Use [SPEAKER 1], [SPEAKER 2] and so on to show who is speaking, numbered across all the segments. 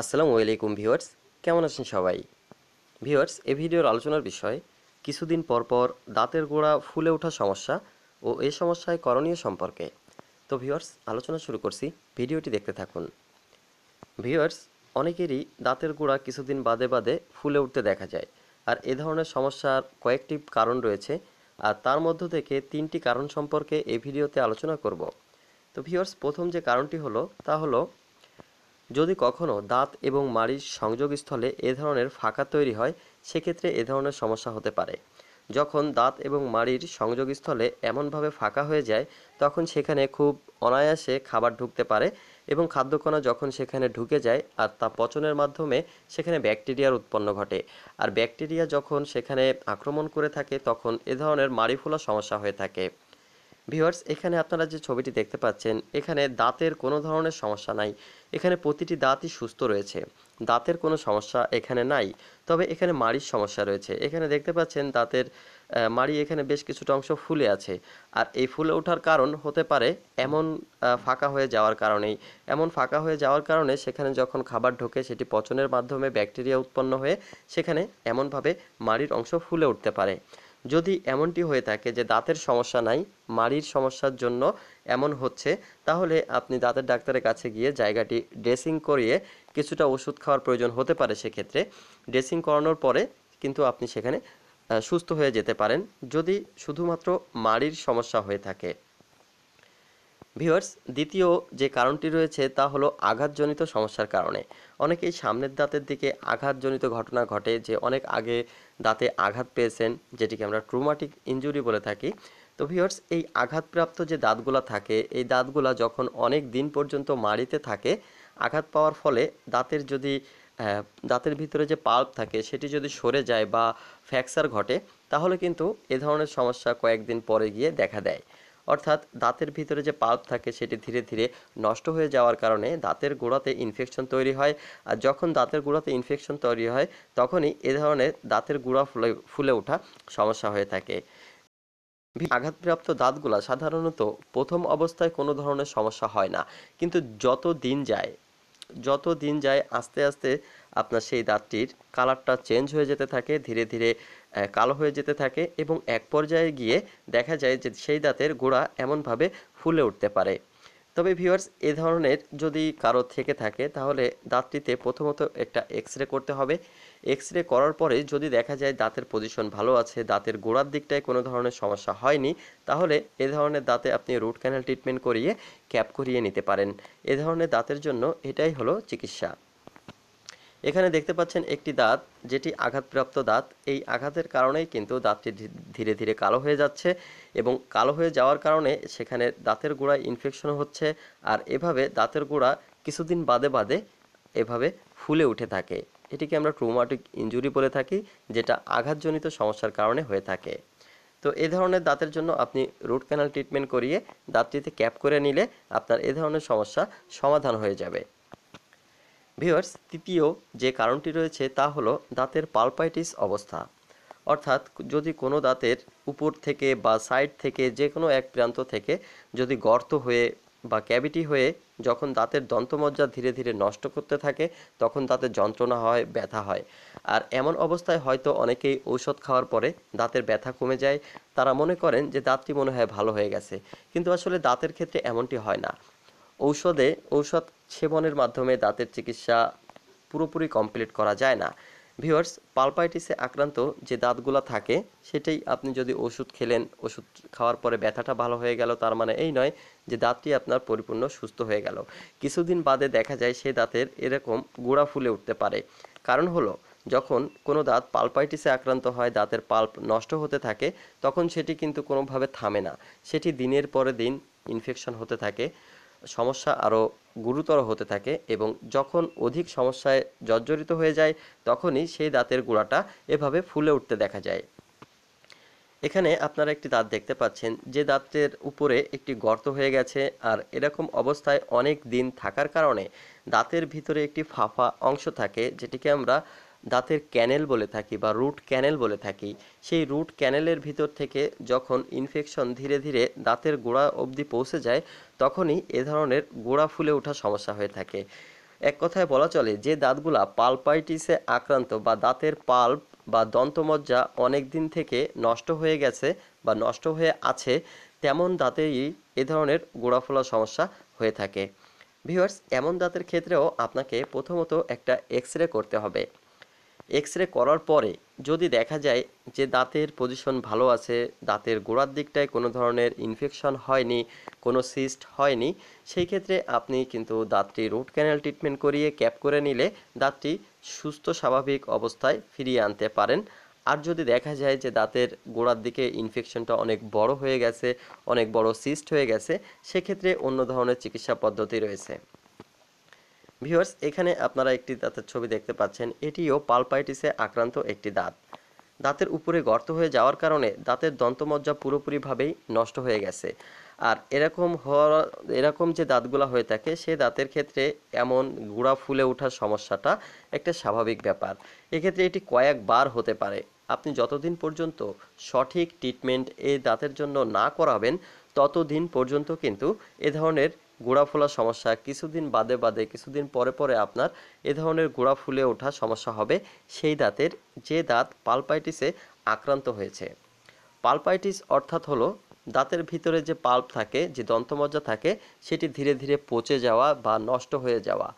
[SPEAKER 1] আসসালামু আলাইকুম ভিওয়ার্স কেমন আছেন সবাই ভিওয়ার্স এ ভিডিওর আলোচনার বিষয় কিছুদিন পরপর দাঁতের গোড়া ফুলে ওঠা সমস্যা ও এ সমস্যায় করণীয় সম্পর্কে তো ভিওয়ার্স আলোচনা শুরু করছি ভিডিওটি দেখতে থাকুন ভিওয়ার্স অনেকেরই দাঁতের গোড়া কিছুদিন বাদে বাদে ফুলে উঠতে দেখা যায় আর এ ধরনের সমস্যার কয়েকটি কারণ রয়েছে আর তার মধ্য থেকে তিনটি কারণ সম্পর্কে এ ভিডিওতে আলোচনা করব তো ভিওয়ার্স প্রথম যে কারণটি হলো তা হলো যদি কখনও দাঁত এবং মাড়ির সংযোগস্থলে এ ধরনের ফাঁকা তৈরি হয় সেক্ষেত্রে এ ধরনের সমস্যা হতে পারে যখন দাঁত এবং মাড়ির সংযোগস্থলে এমনভাবে ফাঁকা হয়ে যায় তখন সেখানে খুব অনায়াসে খাবার ঢুকতে পারে এবং খাদ্যকণা যখন সেখানে ঢুকে যায় আর তা পচনের মাধ্যমে সেখানে ব্যাকটেরিয়ার উৎপন্ন ঘটে আর ব্যাকটেরিয়া যখন সেখানে আক্রমণ করে থাকে তখন এ ধরনের মাড়ি ফোলা সমস্যা হয়ে থাকে ভিউয়ার্স এখানে আপনারা যে ছবিটি দেখতে পাচ্ছেন এখানে দাঁতের কোনো ধরনের সমস্যা নাই এখানে প্রতিটি দাঁতই সুস্থ রয়েছে দাঁতের কোনো সমস্যা এখানে নাই তবে এখানে মাড়ির সমস্যা রয়েছে এখানে দেখতে পাচ্ছেন দাঁতের মাড়ি এখানে বেশ কিছুটা অংশ ফুলে আছে আর এই ফুলে ওঠার কারণ হতে পারে এমন ফাঁকা হয়ে যাওয়ার কারণেই এমন ফাঁকা হয়ে যাওয়ার কারণে সেখানে যখন খাবার ঢোকে সেটি পচনের মাধ্যমে ব্যাকটেরিয়া উৎপন্ন হয়ে সেখানে এমনভাবে মাড়ির অংশ ফুলে উঠতে পারে যদি এমনটি হয়ে থাকে যে দাঁতের সমস্যা নাই মাড়ির সমস্যার জন্য এমন হচ্ছে তাহলে আপনি দাঁতের ডাক্তারের কাছে গিয়ে জায়গাটি ড্রেসিং করিয়ে কিছুটা ওষুধ খাওয়ার প্রয়োজন হতে পারে সেক্ষেত্রে ড্রেসিং করানোর পরে কিন্তু আপনি সেখানে সুস্থ হয়ে যেতে পারেন যদি শুধুমাত্র মাড়ির সমস্যা হয়ে থাকে ভিউয়ার্স দ্বিতীয় যে কারণটি রয়েছে তা হলো আঘাতজনিত সমস্যার কারণে অনেকেই সামনের দাঁতের দিকে আঘাতজনিত ঘটনা ঘটে যে অনেক আগে দাঁতে আঘাত পেয়েছেন যেটিকে আমরা ট্রুমাটিক ইঞ্জুরি বলে থাকি তো ভিউয়ার্স এই আঘাতপ্রাপ্ত যে দাঁতগুলো থাকে এই দাঁতগুলো যখন অনেক দিন পর্যন্ত মাড়িতে থাকে আঘাত পাওয়ার ফলে দাঁতের যদি দাঁতের ভিতরে যে পাল্প থাকে সেটি যদি সরে যায় বা ফ্র্যাকচার ঘটে তাহলে কিন্তু এ ধরনের সমস্যা কয়েকদিন পরে গিয়ে দেখা দেয় অর্থাৎ দাঁতের ভিতরে যে পাল্প থাকে সেটি ধীরে ধীরে নষ্ট হয়ে যাওয়ার কারণে দাঁতের গোড়াতে ইনফেকশন তৈরি হয় আর যখন দাঁতের গোড়াতে ইনফেকশন তৈরি হয় তখনই এ ধরনের দাঁতের গোড়া ফুলে ফুলে ওঠা সমস্যা হয়ে থাকে আঘাতপ্রাপ্ত দাঁতগুলা সাধারণত প্রথম অবস্থায় কোনো ধরনের সমস্যা হয় না কিন্তু যত দিন যায় যত দিন যায় আস্তে আস্তে আপনার সেই দাঁতটির কালারটা চেঞ্জ হয়ে যেতে থাকে ধীরে ধীরে কালো হয়ে যেতে থাকে এবং এক পর্যায়ে গিয়ে দেখা যায় যে সেই দাঁতের গোড়া এমনভাবে ফুলে উঠতে পারে তবে ভিউয়ার্স এ ধরনের যদি কারো থেকে থাকে তাহলে দাঁতটিতে প্রথমত একটা এক্স রে করতে হবে এক্স রে করার পরে যদি দেখা যায় দাঁতের পজিশন ভালো আছে দাঁতের গোড়ার দিকটায় কোনো ধরনের সমস্যা হয়নি তাহলে এ ধরনের দাঁতে আপনি রুট ক্যানাল ট্রিটমেন্ট করিয়ে ক্যাপ করিয়ে নিতে পারেন এ ধরনের দাঁতের জন্য এটাই হলো চিকিৎসা এখানে দেখতে পাচ্ছেন একটি দাঁত যেটি আঘাতপ্রাপ্ত দাঁত এই আঘাতের কারণেই কিন্তু দাঁতটি ধীরে ধীরে কালো হয়ে যাচ্ছে এবং কালো হয়ে যাওয়ার কারণে সেখানে দাঁতের গোড়ায় ইনফেকশন হচ্ছে আর এভাবে দাঁতের গোড়া কিছুদিন বাদে বাদে এভাবে ফুলে উঠে থাকে এটিকে আমরা ট্রোমাটিক ইঞ্জুরি বলে থাকি যেটা আঘাতজনিত সমস্যার কারণে হয়ে থাকে তো এ ধরনের দাঁতের জন্য আপনি রুট ক্যানাল ট্রিটমেন্ট করিয়ে দাঁতটিতে ক্যাপ করে নিলে আপনার এ ধরনের সমস্যা সমাধান হয়ে যাবে ভিউয়ার্স তৃতীয় যে কারণটি রয়েছে তা হলো দাঁতের পালপাইটিস অবস্থা অর্থাৎ যদি কোনো দাঁতের উপর থেকে বা সাইড থেকে যে কোনো এক প্রান্ত থেকে যদি গর্ত হয়ে বা ক্যাভিটি হয়ে যখন দাঁতের দন্তমজ্জা ধীরে ধীরে নষ্ট করতে থাকে তখন দাঁতে যন্ত্রণা হয় ব্যথা হয় আর এমন অবস্থায় হয়তো অনেকেই ঔষধ খাওয়ার পরে দাঁতের ব্যথা কমে যায় তারা মনে করেন যে দাঁতটি মনে হয় ভালো হয়ে গেছে কিন্তু আসলে দাঁতের ক্ষেত্রে এমনটি হয় না ঔষধে ঔষধ সেবনের মাধ্যমে দাঁতের চিকিৎসা পুরোপুরি কমপ্লিট করা যায় না ভিওয়ার্স পালপাইটিসে আক্রান্ত যে দাঁতগুলো থাকে সেটাই আপনি যদি ওষুধ খেলেন ওষুধ খাওয়ার পরে ব্যথাটা ভালো হয়ে গেল তার মানে এই নয় যে দাঁতটি আপনার পরিপূর্ণ সুস্থ হয়ে গেল কিছুদিন বাদে দেখা যায় সেই দাঁতের এরকম গোড়া ফুলে উঠতে পারে কারণ হলো যখন কোনো দাঁত পালপাইটিসে আক্রান্ত হয় দাঁতের পাল্প নষ্ট হতে থাকে তখন সেটি কিন্তু কোনোভাবে থামে না সেটি দিনের পরে দিন ইনফেকশন হতে থাকে সমস্যা আরও গুরুতর হতে থাকে এবং যখন অধিক সমস্যায় জর্জরিত হয়ে যায় তখনই সেই দাঁতের গোড়াটা এভাবে ফুলে উঠতে দেখা যায় এখানে আপনারা একটি দাঁত দেখতে পাচ্ছেন যে দাঁতের উপরে একটি গর্ত হয়ে গেছে আর এরকম অবস্থায় অনেক দিন থাকার কারণে দাঁতের ভিতরে একটি ফাঁফা অংশ থাকে যেটিকে আমরা দাঁতের ক্যানেল বলে থাকি বা রুট ক্যানেল বলে থাকি সেই রুট ক্যানেলের ভিতর থেকে যখন ইনফেকশন ধীরে ধীরে দাঁতের গোড়া অবধি পৌঁছে যায় তখনই এ ধরনের গোড়া ফুলে ওঠা সমস্যা হয়ে থাকে এক কথায় বলা চলে যে দাঁতগুলা পালপাইটিসে আক্রান্ত বা দাঁতের পাল্প বা দন্তমজ্জা অনেক দিন থেকে নষ্ট হয়ে গেছে বা নষ্ট হয়ে আছে তেমন দাঁতেই এ ধরনের গোড়া ফোলা সমস্যা হয়ে থাকে ভিউয়ার্স এমন দাঁতের ক্ষেত্রেও আপনাকে প্রথমত একটা এক্স রে করতে হবে এক্স রে করার পরে যদি দেখা যায় যে দাঁতের পজিশন ভালো আছে দাঁতের গোড়ার দিকটায় কোনো ধরনের ইনফেকশন হয়নি কোনো সিস্ট হয়নি সেই ক্ষেত্রে আপনি কিন্তু দাঁতটি রুট ক্যানেল ট্রিটমেন্ট করিয়ে ক্যাপ করে নিলে দাঁতটি সুস্থ স্বাভাবিক অবস্থায় ফিরিয়ে আনতে পারেন আর যদি দেখা যায় যে দাঁতের গোড়ার দিকে ইনফেকশনটা অনেক বড় হয়ে গেছে অনেক বড় সিস্ট হয়ে গেছে সেক্ষেত্রে অন্য ধরনের চিকিৎসা পদ্ধতি রয়েছে ভিউয়ার্স এখানে আপনারা একটি দাঁতের ছবি দেখতে পাচ্ছেন এটিও পালপাইটিসে আক্রান্ত একটি দাঁত দাঁতের উপরে গর্ত হয়ে যাওয়ার কারণে দাঁতের দন্তমজ্জা পুরোপুরিভাবেই নষ্ট হয়ে গেছে আর এরকম হওয়া এরকম যে দাঁতগুলো হয়ে থাকে সে দাঁতের ক্ষেত্রে এমন গুঁড়া ফুলে ওঠার সমস্যাটা একটা স্বাভাবিক ব্যাপার এক্ষেত্রে এটি কয়েকবার হতে পারে আপনি যতদিন পর্যন্ত সঠিক ট্রিটমেন্ট এই দাঁতের জন্য না করাবেন ততদিন পর্যন্ত কিন্তু এ ধরনের গোড়া ফোলা সমস্যা কিছুদিন বাদে বাদে কিছুদিন পরে পরে আপনার এ ধরনের গোড়া ফুলে ওঠা সমস্যা হবে সেই দাঁতের যে দাঁত পালপাইটিসে আক্রান্ত হয়েছে পালপাইটিস অর্থাৎ হলো দাঁতের ভিতরে যে পাল্প থাকে যে দন্তমজ্জা থাকে সেটি ধীরে ধীরে পচে যাওয়া বা নষ্ট হয়ে যাওয়া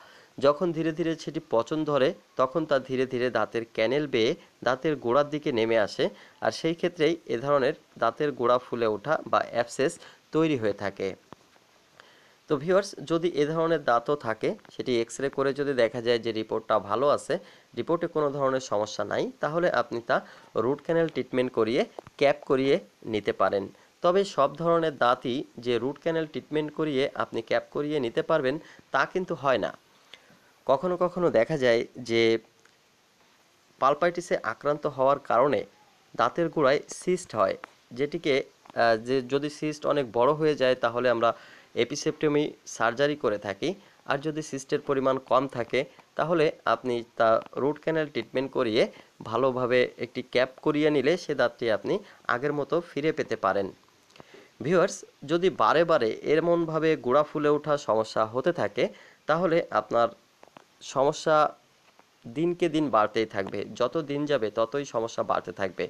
[SPEAKER 1] যখন ধীরে ধীরে সেটি পচন ধরে তখন তা ধীরে ধীরে দাঁতের ক্যানেল বেয়ে দাঁতের গোড়ার দিকে নেমে আসে আর সেই ক্ষেত্রেই এ ধরনের দাঁতের গোড়া ফুলে ওঠা বা অ্যাপসেস তৈরি হয়ে থাকে তো ভিউয়ার্স যদি এ ধরনের দাঁতও থাকে সেটি এক্স রে করে যদি দেখা যায় যে রিপোর্টটা ভালো আছে রিপোর্টে কোনো ধরনের সমস্যা নাই তাহলে আপনি তা রুট ক্যানেল ট্রিটমেন্ট করিয়ে ক্যাপ করিয়ে নিতে পারেন তবে সব ধরনের দাঁতই যে রুট ক্যানেল ট্রিটমেন্ট করিয়ে আপনি ক্যাপ করিয়ে নিতে পারবেন তা কিন্তু হয় না কখনো কখনো দেখা যায় যে পালপাইটিসে আক্রান্ত হওয়ার কারণে দাঁতের গোড়ায় সিস্ট হয় যেটিকে যে যদি সিস্ট অনেক বড় হয়ে যায় তাহলে আমরা এপিসেপ্টমি সার্জারি করে থাকি আর যদি সিস্টের পরিমাণ কম থাকে তাহলে আপনি তা রুট ক্যানেল ট্রিটমেন্ট করিয়ে ভালোভাবে একটি ক্যাপ করিয়ে নিলে সে দাঁতটি আপনি আগের মতো ফিরে পেতে পারেন ভিউয়ার্স যদি বারে বারে এমনভাবে গোড়া ফুলে ওঠা সমস্যা হতে থাকে তাহলে আপনার সমস্যা দিনকে দিন বাড়তেই থাকবে যত দিন যাবে ততই সমস্যা বাড়তে থাকবে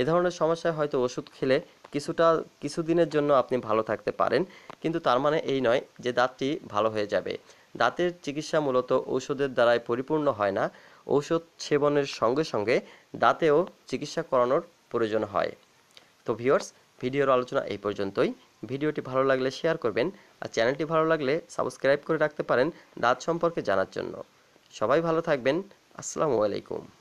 [SPEAKER 1] এ ধরনের সমস্যায় হয়তো ওষুধ খেলে কিছুটা কিছুদিনের জন্য আপনি ভালো থাকতে পারেন কিন্তু তার মানে এই নয় যে দাঁতটি ভালো হয়ে যাবে দাঁতের চিকিৎসা মূলত ঔষধের দ্বারাই পরিপূর্ণ হয় না ঔষধ সেবনের সঙ্গে সঙ্গে দাঁতেও চিকিৎসা করানোর প্রয়োজন হয় তো ভিওর্স ভিডিওর আলোচনা এই পর্যন্তই ভিডিওটি ভালো লাগলে শেয়ার করবেন আর চ্যানেলটি ভালো লাগলে সাবস্ক্রাইব করে রাখতে পারেন দাঁত সম্পর্কে জানার জন্য সবাই ভালো থাকবেন আসসালামু আলাইকুম